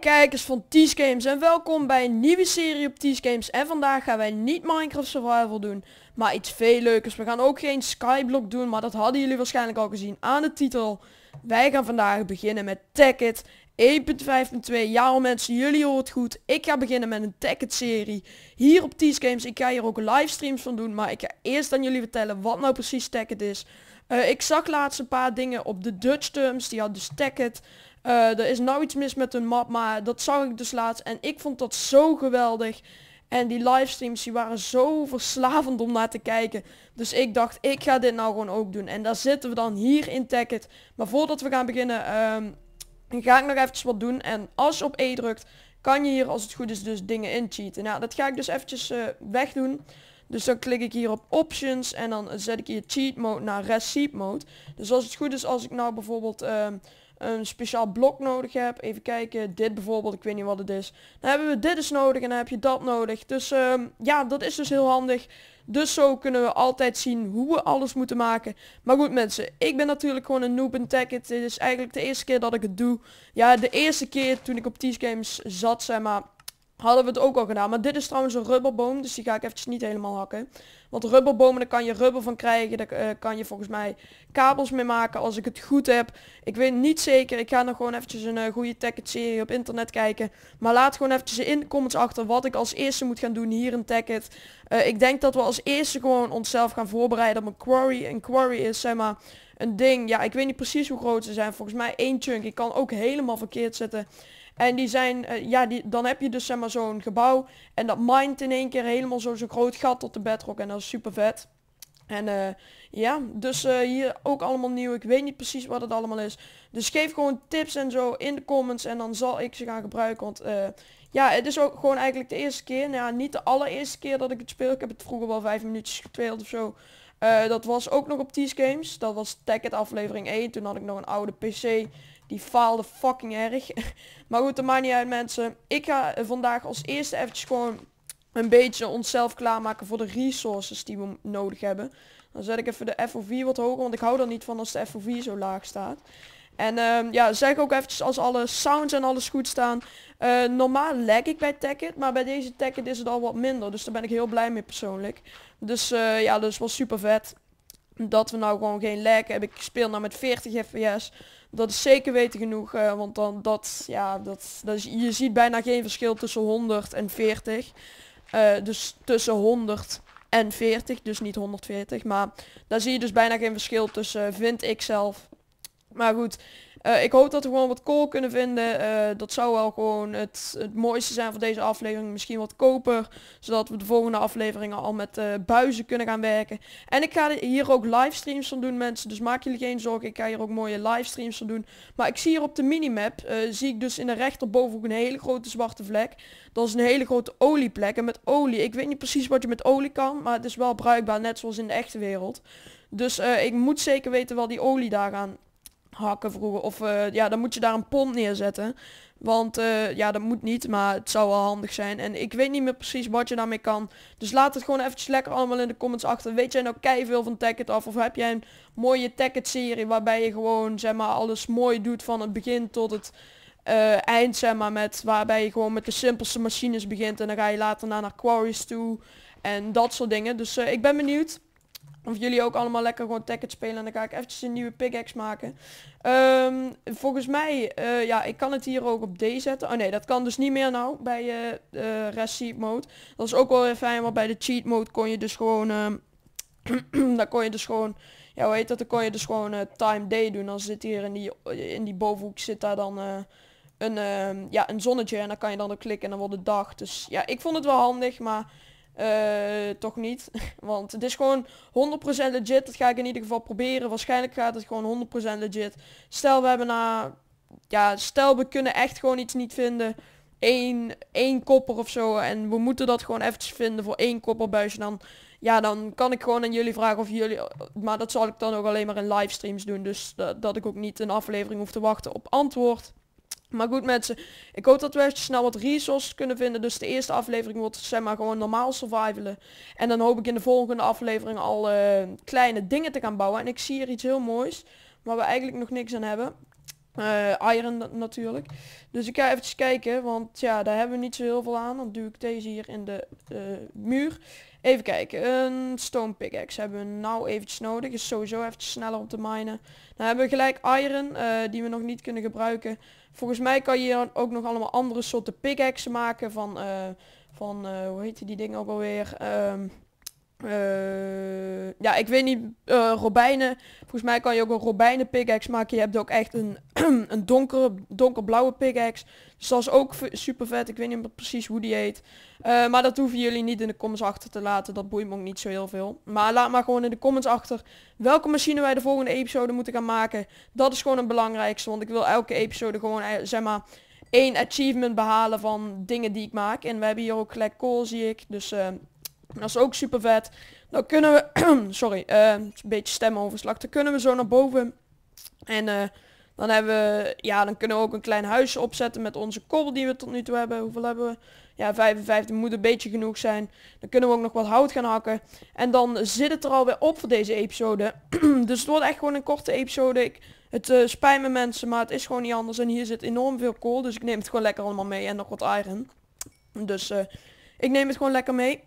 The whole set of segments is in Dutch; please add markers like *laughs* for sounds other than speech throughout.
kijkers van Tees Games en welkom bij een nieuwe serie op Tees Games. En vandaag gaan wij niet Minecraft Survival doen, maar iets veel leukers. We gaan ook geen Skyblock doen, maar dat hadden jullie waarschijnlijk al gezien aan de titel. Wij gaan vandaag beginnen met it. 1.5.2. E ja mensen, jullie horen het goed. Ik ga beginnen met een It serie hier op Tees Games. Ik ga hier ook livestreams van doen, maar ik ga eerst aan jullie vertellen wat nou precies It is. Eh, ik zag laatst een paar dingen op de Dutch Terms, die had dus It. Eh, er is nou iets mis met hun map, maar dat zag ik dus laatst. En ik vond dat zo geweldig. En die livestreams die waren zo verslavend om naar te kijken. Dus ik dacht, ik ga dit nou gewoon ook doen. En daar zitten we dan hier in Tacket. Maar voordat we gaan beginnen, ehm, ga ik nog eventjes wat doen. En als je op E drukt, kan je hier als het goed is dus dingen in cheaten. Nou, dat ga ik dus eventjes uh, wegdoen. Dus dan klik ik hier op options en dan zet ik hier cheat mode naar receipt mode. Dus als het goed is, als ik nou bijvoorbeeld... Ehm, een speciaal blok nodig heb, Even kijken, dit bijvoorbeeld, ik weet niet wat het is. Dan hebben we dit is nodig en dan heb je dat nodig. Dus ehm, ja, dat is dus heel handig. Dus zo kunnen we altijd zien hoe we alles moeten maken. Maar goed mensen, ik ben natuurlijk gewoon een noob in tech. Het is eigenlijk de eerste keer dat ik het doe. Ja, de eerste keer toen ik op Tease Games zat, zeg maar hadden we het ook al gedaan. Maar dit is trouwens een rubberboom, dus die ga ik eventjes niet helemaal hakken. Want rubberbomen, daar kan je rubber van krijgen. Daar eh, kan je volgens mij kabels mee maken als ik het goed heb. Ik weet niet zeker. Ik ga nog gewoon eventjes een eh, goede goede Tekken serie op internet kijken. Maar laat gewoon eventjes in de comments achter wat ik als eerste moet gaan doen hier in Tekken. Uh, ik denk dat we als eerste gewoon onszelf gaan voorbereiden op een quarry. Een quarry is zeg maar een ding. Ja, ik weet niet precies hoe groot ze zijn. Volgens mij één chunk. Ik kan ook helemaal verkeerd zitten. En die zijn, eh, ja, die, dan heb je dus zeg maar zo'n gebouw. En dat mindt in één keer helemaal zo'n groot gat tot de bedrock. En dat is super vet. En uh, ja, dus eh, hier ook allemaal nieuw. Ik weet niet precies wat het allemaal is. Dus geef gewoon tips en zo in de comments. En dan zal ik ze gaan gebruiken. Want ja, het is ook gewoon eigenlijk de eerste keer. Nou ja, niet de allereerste keer dat ik het speel. Ik heb het vroeger wel vijf minuutjes gespeeld of zo. dat was ook nog op Tees Games. Dat was Tag aflevering 1. Toen had ik nog een oude pc. Die faalde fucking erg. *laughs* maar goed, dat maakt niet uit mensen. Ik ga eh, vandaag als eerste eventjes gewoon een beetje onszelf klaarmaken voor de resources die we nodig hebben. Dan zet ik even de FOV wat hoger, want ik hou er niet van als de FOV zo laag staat. En ehm, ja, zeg ook eventjes als alle sounds en alles goed staan. Eh, normaal lag ik bij Tacket. maar bij deze Tekkit is het al wat minder. Dus daar ben ik heel blij mee persoonlijk. Dus eh, ja, dat is wel super vet dat we nou gewoon geen lag hebben. Ik speel nou met 40 fps. Dat is zeker weten genoeg, eh, want dan dat, ja, dat, dat is, je ziet bijna geen verschil tussen 100 en 40. Eh, dus tussen 100 en 40, dus niet 140. Maar daar zie je dus bijna geen verschil tussen, eh, vind ik zelf. Maar goed, eh, ik hoop dat we gewoon wat kool kunnen vinden. Eh, dat zou wel gewoon het, het mooiste zijn voor deze aflevering. Misschien wat koper. Zodat we de volgende afleveringen al met eh, buizen kunnen gaan werken. En ik ga hier ook livestreams van doen mensen. Dus maak jullie geen zorgen. Ik ga hier ook mooie livestreams van doen. Maar ik zie hier op de minimap. zie ik dus in de rechterbovenhoek een hele grote zwarte vlek. Dat is een hele grote olieplek. En met olie. Ik weet niet precies wat je met olie kan. Maar het is wel bruikbaar. Net zoals in de echte wereld. Dus ik moet zeker weten waar die olie daar aan hakken vroeger. Of eh, ja, dan moet je daar een pond neerzetten. Want eh, ja, dat moet niet, maar het zou wel handig zijn. En ik weet niet meer precies wat je daarmee kan. Dus laat het gewoon eventjes lekker allemaal in de comments achter. Weet jij nou veel van Tekkit af? Of heb jij een mooie Tekkit serie waarbij je gewoon zeg maar alles mooi doet van het begin tot het eh, eind zeg maar. Met, waarbij je gewoon met de simpelste machines begint en dan ga je later naar, naar quarries toe. En dat soort dingen. Dus ik ben benieuwd. Of jullie ook allemaal lekker gewoon Tekken spelen. En dan ga ik eventjes een nieuwe pickaxe maken. Ehm, volgens mij, eh, ja, ik kan het hier ook op D zetten. Oh nee, dat kan dus niet meer nou bij je eh, uh, mode. Dat is ook wel weer fijn, want bij de cheat mode kon je dus gewoon... Ehm, *clears throat* dan kon je dus gewoon... Ja, hoe heet dat? Dan kon je dus gewoon eh, time day doen. Dan zit hier in die, in die bovenhoek zit daar dan... een, ehm, ja, een zonnetje en dan kan je dan ook klikken en dan wordt het dag. Dus ja, ik vond het wel handig, maar uh, toch niet. *laughs* Want het is gewoon 100% legit. Dat ga ik in ieder geval proberen. Waarschijnlijk gaat het gewoon 100% legit. Stel we hebben na... Ja, stel we kunnen echt gewoon iets niet vinden. Eén, één kopper of zo. En we moeten dat gewoon eventjes vinden voor één kopperbuisje. dan, ja, dan kan ik gewoon aan jullie vragen of jullie... Maar dat zal ik dan ook alleen maar in livestreams doen. Dus dat, dat ik ook niet een aflevering hoef te wachten op antwoord. Maar goed mensen, ik hoop dat we snel wat resources kunnen vinden. Dus de eerste aflevering wordt zeg maar gewoon normaal survivalen. En dan hoop ik in de volgende aflevering al eh, kleine dingen te gaan bouwen. En ik zie hier iets heel moois, waar we eigenlijk nog niks aan hebben. Eh, iron natuurlijk. Dus ik ga even kijken, want ja, daar hebben we niet zo heel veel aan. Dan doe ik deze hier in de eh, muur. Even kijken, een stone pickaxe hebben we nou eventjes nodig. Is sowieso even sneller om te minen. Dan hebben we gelijk iron, eh, die we nog niet kunnen gebruiken. Volgens mij kan je hier ook nog allemaal andere soorten pickaxe maken van, van hoe heet die dingen ook alweer... Ehm, eh, ja, ik weet niet, uh, robijnen. Volgens mij kan je ook een robijnen pickaxe maken. Je hebt ook echt een, *clears throat* een donkere, donkerblauwe pickaxe. Dus dat is ook super vet. Ik weet niet precies hoe die heet. Eh, maar dat hoeven jullie niet in de comments achter te laten. Dat boeit me ook niet zo heel veel. Maar laat maar gewoon in de comments achter welke machine wij de volgende episode moeten gaan maken. Dat is gewoon het belangrijkste. Want ik wil elke episode gewoon, zeg maar, één achievement behalen van dingen die ik maak. En we hebben hier ook gelijk kool, zie ik. Dus ehm, dat is ook super vet. Dan kunnen we, *clears throat* sorry, uh, een beetje stemoverslag. Dan kunnen we zo naar boven. En eh, dan hebben we, ja, dan kunnen we ook een klein huis opzetten met onze kobbel die we tot nu toe hebben. Hoeveel hebben we? Ja, 55 moet een beetje genoeg zijn. Dan kunnen we ook nog wat hout gaan hakken. En dan zit het er alweer op voor deze episode. *clears throat* dus het wordt echt gewoon een korte episode. Ik, het uh, spijt me mensen, maar het is gewoon niet anders. En hier zit enorm veel kool, dus ik neem het gewoon lekker allemaal mee. En nog wat iron. Dus... eh ik neem het gewoon lekker mee.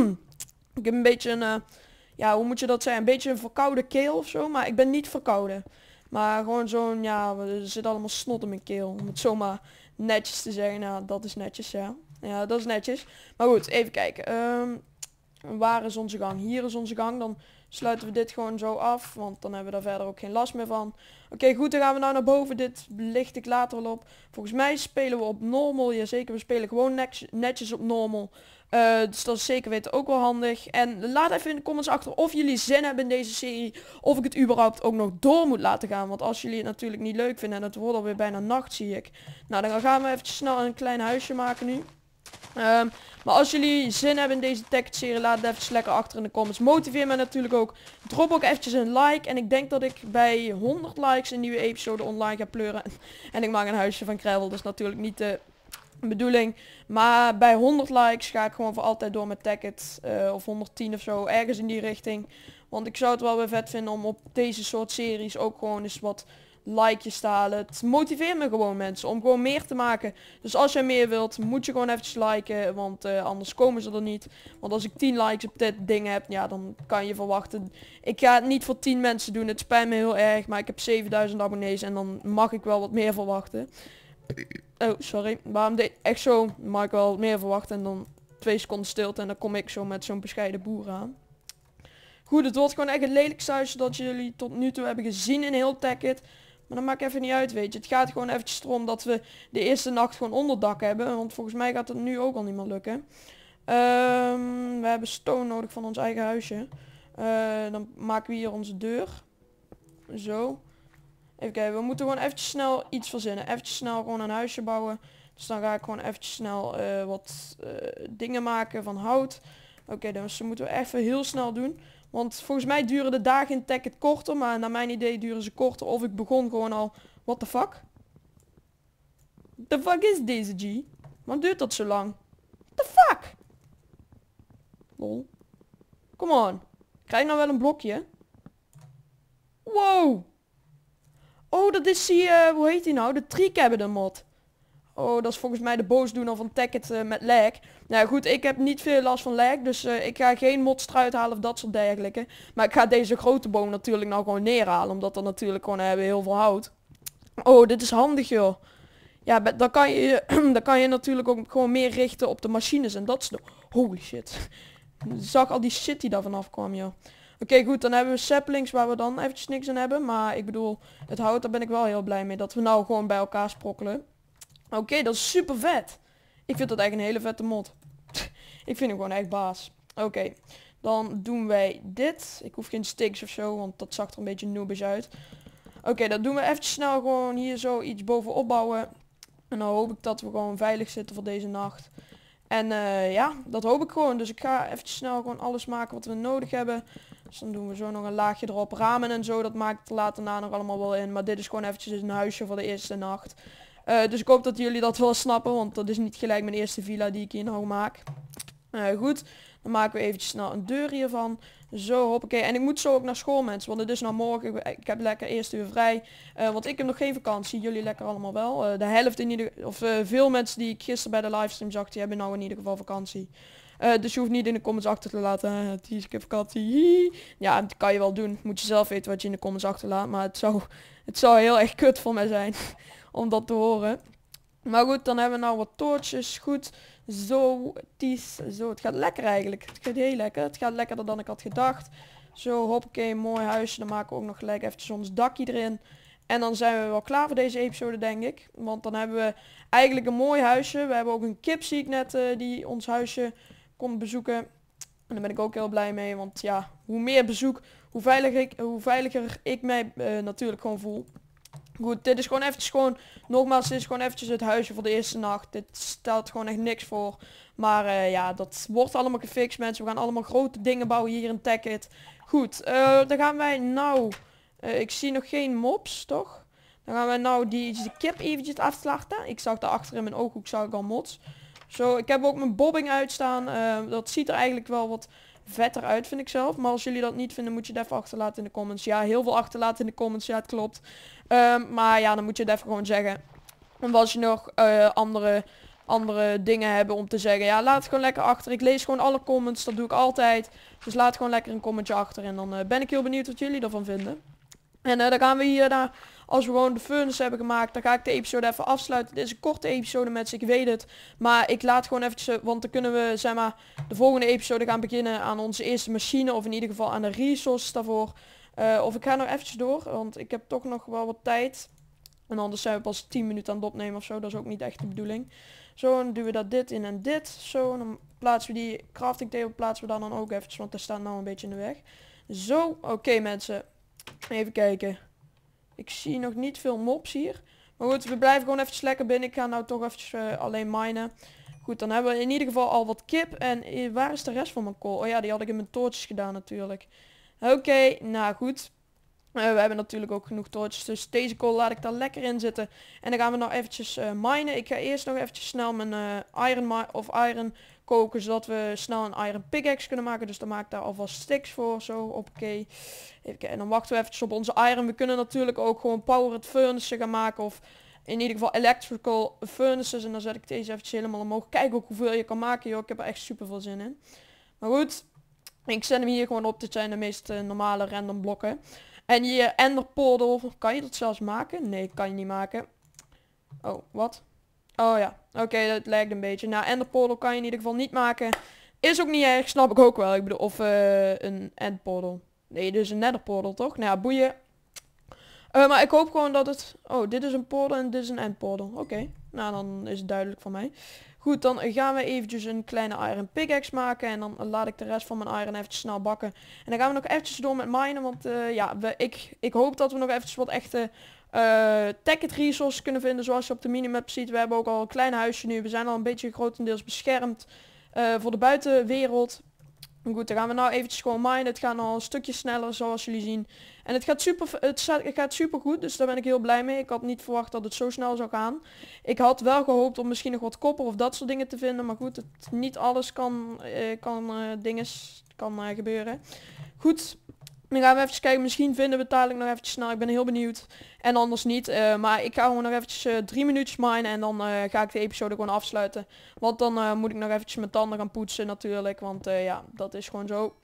*clears throat* ik heb een beetje een... Eh, ja, hoe moet je dat zeggen? Een beetje een verkoude keel of zo. Maar ik ben niet verkouden. Maar gewoon zo'n... Ja, er zit allemaal snot in mijn keel. Om het zomaar netjes te zeggen. Nou, dat is netjes, ja. Ja, dat is netjes. Maar goed, even kijken. Ehm, waar is onze gang, hier is onze gang, dan sluiten we dit gewoon zo af, want dan hebben we daar verder ook geen last meer van. Oké, goed, dan gaan we nou naar boven, dit licht ik later wel op. Volgens mij spelen we op normal, ja zeker, we spelen gewoon netjes op normal. Eh, dus dat is zeker weten ook wel handig. En laat even in de comments achter of jullie zin hebben in deze serie. Of ik het überhaupt ook nog door moet laten gaan. Want als jullie het natuurlijk niet leuk vinden en het wordt alweer bijna nacht zie ik. Nou dan gaan we even snel een klein huisje maken nu. Ehm, maar als jullie zin hebben in deze tech-serie, laat het even lekker achter in de comments. Motiveer me natuurlijk ook. Drop ook eventjes een like. En ik denk dat ik bij 100 likes een nieuwe episode online ga pleuren. *laughs* en ik maak een huisje van Dat dus natuurlijk niet de bedoeling. Maar bij 100 likes ga ik gewoon voor altijd door met tech Uh, of 110 of zo, ergens in die richting. Want ik zou het wel weer vet vinden om op deze soort series ook gewoon eens wat Like je stalen, Het motiveert me gewoon mensen om gewoon meer te maken. Dus als jij meer wilt, moet je gewoon eventjes liken. Want eh, anders komen ze er niet. Want als ik 10 likes op dit ding heb, ja, dan kan je verwachten. Ik ga het niet voor 10 mensen doen. Het spijt me heel erg. Maar ik heb 7000 abonnees en dan mag ik wel wat meer verwachten. Oh, sorry. Waarom deed echt zo? Mag ik wel meer verwachten en dan twee seconden stilte. En dan kom ik zo met zo'n bescheiden boer aan. Goed, het wordt gewoon echt een lelijk huis dat jullie tot nu toe hebben gezien in heel Tekkit. Maar dat maakt even niet uit, weet je. Het gaat gewoon eventjes erom dat we de eerste nacht gewoon onderdak hebben. Want volgens mij gaat het nu ook al niet meer lukken. Ehm, we hebben stone nodig van ons eigen huisje. Eh, dan maken we hier onze deur. Zo. Even kijken, we moeten gewoon eventjes snel iets verzinnen. Eventjes snel gewoon een huisje bouwen. Dus dan ga ik gewoon eventjes snel eh, wat eh, dingen maken van hout. Oké, dus dat moeten we even heel snel doen. Want volgens mij duren de dagen in Tech het korter, maar naar mijn idee duren ze korter. Of ik begon gewoon al, what the fuck? The fuck is deze G? Waarom duurt dat zo lang? the fuck? Lol. Come on. Krijg nou wel een blokje? Wow. Oh, dat is die, eh, hoe heet die nou? De de mod. Oh, dat is volgens mij de boosdoener van Tacket eh, met lag. Nou goed, ik heb niet veel last van lag. Dus eh, ik ga geen modstruit halen of dat soort dergelijke. Maar ik ga deze grote boom natuurlijk nou gewoon neerhalen. Omdat dan natuurlijk gewoon hebben eh, heel veel hout. Oh, dit is handig joh. Ja, dan kan, je, *clears throat* dan kan je natuurlijk ook gewoon meer richten op de machines en dat soort... Holy shit. Zag al die shit die daar vanaf kwam, joh. Oké, goed, dan hebben we saplings waar we dan eventjes niks aan hebben. Maar ik bedoel, het hout, daar ben ik wel heel blij mee. Dat we nou gewoon bij elkaar sprokkelen. Oké, dat is super vet. Ik vind dat eigenlijk een hele vette mod. ik vind hem gewoon echt baas. Oké, dan doen wij dit. Ik hoef geen sticks of zo, want dat zag er een beetje noobish uit. Oké, dat doen we eventjes snel gewoon hier zo iets bovenop bouwen. En dan hoop ik dat we gewoon veilig zitten voor deze nacht. En eh, ja, dat hoop ik gewoon. Dus ik ga even snel gewoon alles maken wat we nodig hebben. Dus dan doen we zo nog een laagje erop. Ramen en zo, dat maakt later na nog allemaal wel in. Maar dit is gewoon eventjes een huisje voor de eerste nacht. Eh, dus ik hoop dat jullie dat wel snappen, want dat is niet gelijk mijn eerste villa die ik hier nou maak. Eh, goed, dan maken we eventjes snel een deur hiervan. Zo, hoppakee. En ik moet zo ook naar school, mensen. Want het is nou morgen. Ik heb lekker eerste uur vrij. Eh, want ik heb nog geen vakantie. Jullie lekker allemaal wel. de helft in ieder Of veel mensen die ik gisteren bij de livestream zag, die hebben nou in ieder geval vakantie. dus je hoeft niet in de comments achter te laten. Die ah, ik keer vakantie. *laughs* Ja, dat kan je wel doen. Moet je zelf weten wat je in de comments achterlaat. Maar het zou, het zou heel erg kut voor mij zijn om dat te horen. Maar goed, dan hebben we nou wat toortjes. Goed. Zo, ties. Zo, het gaat lekker eigenlijk. Het gaat heel lekker. Het gaat lekkerder dan ik had gedacht. Zo, hoppakee, mooi huisje. Dan maken we ook nog gelijk even ons dakje erin. En dan zijn we wel klaar voor deze episode, denk ik. Want dan hebben we eigenlijk een mooi huisje. We hebben ook een kip, zie ik net, eh, die ons huisje komt bezoeken. En daar ben ik ook heel blij mee. Want ja, hoe meer bezoek, hoe veiliger ik, hoe veiliger ik mij eh, natuurlijk gewoon voel. Goed, dit is gewoon eventjes gewoon, nogmaals, dit is gewoon eventjes het huisje voor de eerste nacht. Dit stelt gewoon echt niks voor. Maar eh, ja, dat wordt allemaal gefixt mensen. We gaan allemaal grote dingen bouwen hier in Tacket. Goed, eh, dan gaan wij nou, eh, ik zie nog geen mobs, toch? Dan gaan wij nou die, die kip eventjes afslachten. Ik zag daar achter in mijn ooghoek zag ik al mods. Zo, ik heb ook mijn bobbing uitstaan. dat ziet er eigenlijk wel wat vet eruit, vind ik zelf. Maar als jullie dat niet vinden, moet je het even achterlaten in de comments. Ja, heel veel achterlaten in de comments. Ja, het klopt. Ehm, maar ja, dan moet je het even gewoon zeggen. En als je nog eh, andere, andere dingen hebben om te zeggen. Ja, laat het gewoon lekker achter. Ik lees gewoon alle comments. Dat doe ik altijd. Dus laat gewoon lekker een commentje achter. En dan eh, ben ik heel benieuwd wat jullie ervan vinden. En eh, dan gaan we hier naar als we gewoon de furnace hebben gemaakt, dan ga ik de episode even afsluiten. Dit is een korte episode mensen, ik weet het. Maar ik laat gewoon eventjes, eh, want dan kunnen we zeg maar de volgende episode gaan beginnen aan onze eerste machine. Of in ieder geval aan de resources daarvoor. Eh, of ik ga nog eventjes door, want ik heb toch nog wel wat tijd. En anders zijn we pas 10 minuten aan het opnemen of zo. Dat is ook niet echt de bedoeling. Zo, dan doen we dat dit in en dit. Zo, dan plaatsen we die crafting table plaatsen we dan, dan ook eventjes, want daar staat nou een beetje in de weg. Zo, oké mensen. Even kijken. Ik zie nog niet veel mobs hier. Maar goed, we blijven gewoon even lekker binnen. Ik ga nou toch even eh, alleen minen. Goed, dan hebben we in ieder geval al wat kip. En eh, waar is de rest van mijn kool? Oh ja, die had ik in mijn toortjes gedaan natuurlijk. Oké, nou goed. Eh, we hebben natuurlijk ook genoeg torches, dus deze kool laat ik daar lekker in zitten. En dan gaan we nou eventjes uh, minen. Ik ga eerst nog eventjes snel mijn iron of iron koken zodat we snel een iron pickaxe kunnen maken. Dus dan maak ik daar alvast sticks voor. Zo, oké. En dan wachten we eventjes op onze iron. We kunnen natuurlijk ook gewoon powered furnaces gaan maken. Of in ieder geval electrical furnaces. En dan zet ik deze eventjes helemaal omhoog. Kijk ook hoeveel je kan maken joh. Ik heb er echt super veel zin in. Maar goed. Ik zet hem hier gewoon op. Dit zijn de meest eh, normale random blokken. En hier enderpordel. Kan je dat zelfs maken? Nee, kan je niet maken. Oh, wat? Oh ja, oké, dat lijkt een beetje. Nou, end portal kan je in ieder geval niet maken. Is ook niet erg, snap ik ook wel. Ik bedoel, of eh, een end Nee, dus een nether toch? Nou ja, boeien. Eh, maar ik hoop gewoon dat het... Oh, dit is een portal en dit is een end Oké, nou dan is het duidelijk voor mij. Goed, dan gaan we eventjes een kleine iron pickaxe maken. En dan laat ik de rest van mijn iron eventjes snel bakken. En dan gaan we nog eventjes door met minen. Want eh, ja, we, ik, ik hoop dat we nog eventjes wat echte uh, eh, Tacket resources kunnen vinden zoals je op de minimap ziet. We hebben ook al een klein huisje nu. We zijn al een beetje grotendeels beschermd eh, voor de buitenwereld. Goed, dan gaan we nou eventjes gewoon minen. Het gaat al een stukje sneller zoals jullie zien. En het gaat, super, het gaat super goed, dus daar ben ik heel blij mee. Ik had niet verwacht dat het zo snel zou gaan. Ik had wel gehoopt om misschien nog wat koppen of dat soort dingen te vinden. Maar goed, het, niet alles kan, uh, kan, kan gebeuren. Goed, dan gaan we even kijken, misschien vinden we het nog eventjes snel. Ik ben heel benieuwd. En anders niet. Eh, maar ik ga gewoon nog eventjes eh, drie minuutjes minen en dan eh, ga ik de episode gewoon afsluiten. Want dan moet ik nog eventjes mijn tanden gaan poetsen natuurlijk. Want ja, dat is gewoon zo.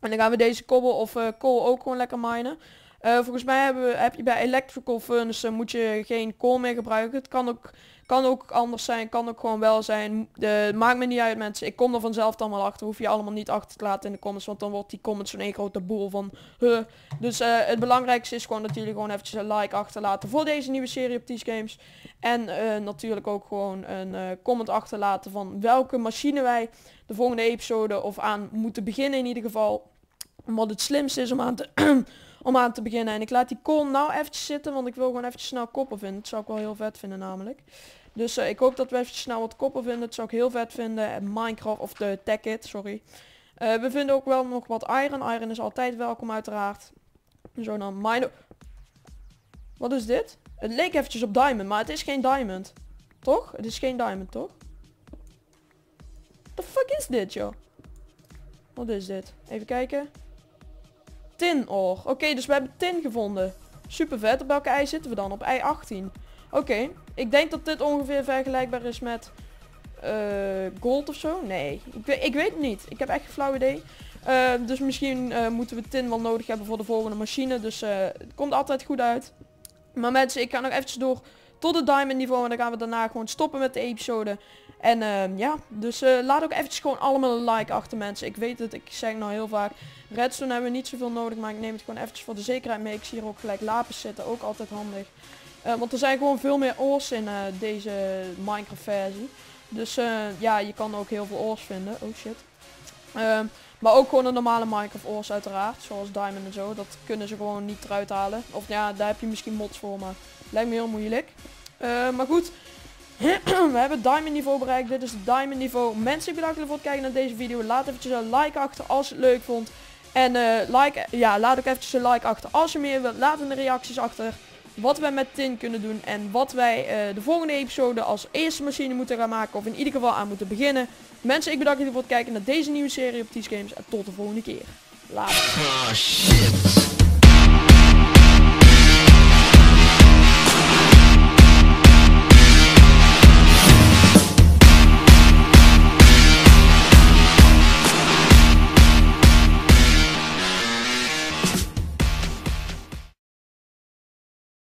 En dan gaan we deze kobbel of kool ook gewoon lekker minen. Eh, volgens mij hebben, heb je bij electrical furnaces moet je geen kool meer gebruiken. Het kan ook, kan ook anders zijn, kan ook gewoon wel zijn. De, maakt me niet uit mensen, ik kom er vanzelf dan wel achter. Hoef je allemaal niet achter te laten in de comments, want dan wordt die comments zo'n één grote boel van... Huh. Dus eh, het belangrijkste is gewoon dat jullie gewoon eventjes een like achterlaten voor deze nieuwe serie op Tees Games. En eh, natuurlijk ook gewoon een comment achterlaten van welke machine wij de volgende episode of aan moeten beginnen in ieder geval wat het slimste is om aan te, *clears throat* om aan te beginnen. En ik laat die kool nou eventjes zitten, want ik wil gewoon eventjes snel koppen vinden. Dat zou ik wel heel vet vinden namelijk. Dus eh, ik hoop dat we eventjes snel wat koppen vinden. Dat zou ik heel vet vinden. Minecraft of de Tech It, sorry. Eh, we vinden ook wel nog wat iron. Iron is altijd welkom uiteraard. Zo dan mine... Wat is dit? Het leek eventjes op diamond, maar het is geen diamond. Toch? Het is geen diamond, toch? The fuck is dit, joh? Wat is dit? Even kijken. Tin oor. Oké, dus we hebben tin gevonden. Super vet. Op welke ei zitten we dan? Op ei 18. Oké, ik denk dat dit ongeveer vergelijkbaar is met eh, gold of zo. Nee, ik, weet, ik weet het niet. Ik heb echt een flauw idee. Eh, dus misschien eh, moeten we tin wel nodig hebben voor de volgende machine. Dus het komt altijd goed uit. Maar mensen, ik ga nog eventjes door tot het diamond niveau. En dan gaan we daarna gewoon stoppen met de episode. En ehm, ja, dus eh, laat ook eventjes gewoon allemaal een like achter mensen. Ik weet het, ik zeg nou heel vaak. Redstone hebben we niet zoveel nodig, maar ik neem het gewoon eventjes voor de zekerheid mee. Ik zie hier ook gelijk lapis zitten, ook altijd handig. Eh, want er zijn gewoon veel meer oors in eh, deze Minecraft versie. Dus ja, je kan ook heel veel oors vinden. Oh shit. Ehm, maar ook gewoon de normale Minecraft oors uiteraard. Zoals diamond en zo. Dat kunnen ze gewoon niet eruit halen. Of ja, daar heb je misschien mods voor, maar lijkt me heel moeilijk. Ehm, maar goed, *clears throat* we hebben diamond niveau bereikt. Dit is het diamond niveau. Mensen, bedankt voor het kijken naar deze video. Laat eventjes een like achter als je het leuk vond. En eh, like, ja, laat ook eventjes een like achter als je meer wilt. Laat in de reacties achter wat wij met tin kunnen doen. En wat wij eh, de volgende episode als eerste machine moeten gaan maken. Of in ieder geval aan moeten beginnen. Mensen, ik bedank jullie voor het kijken naar deze nieuwe serie op T's Games. En tot de volgende keer. Later. Oh, shit.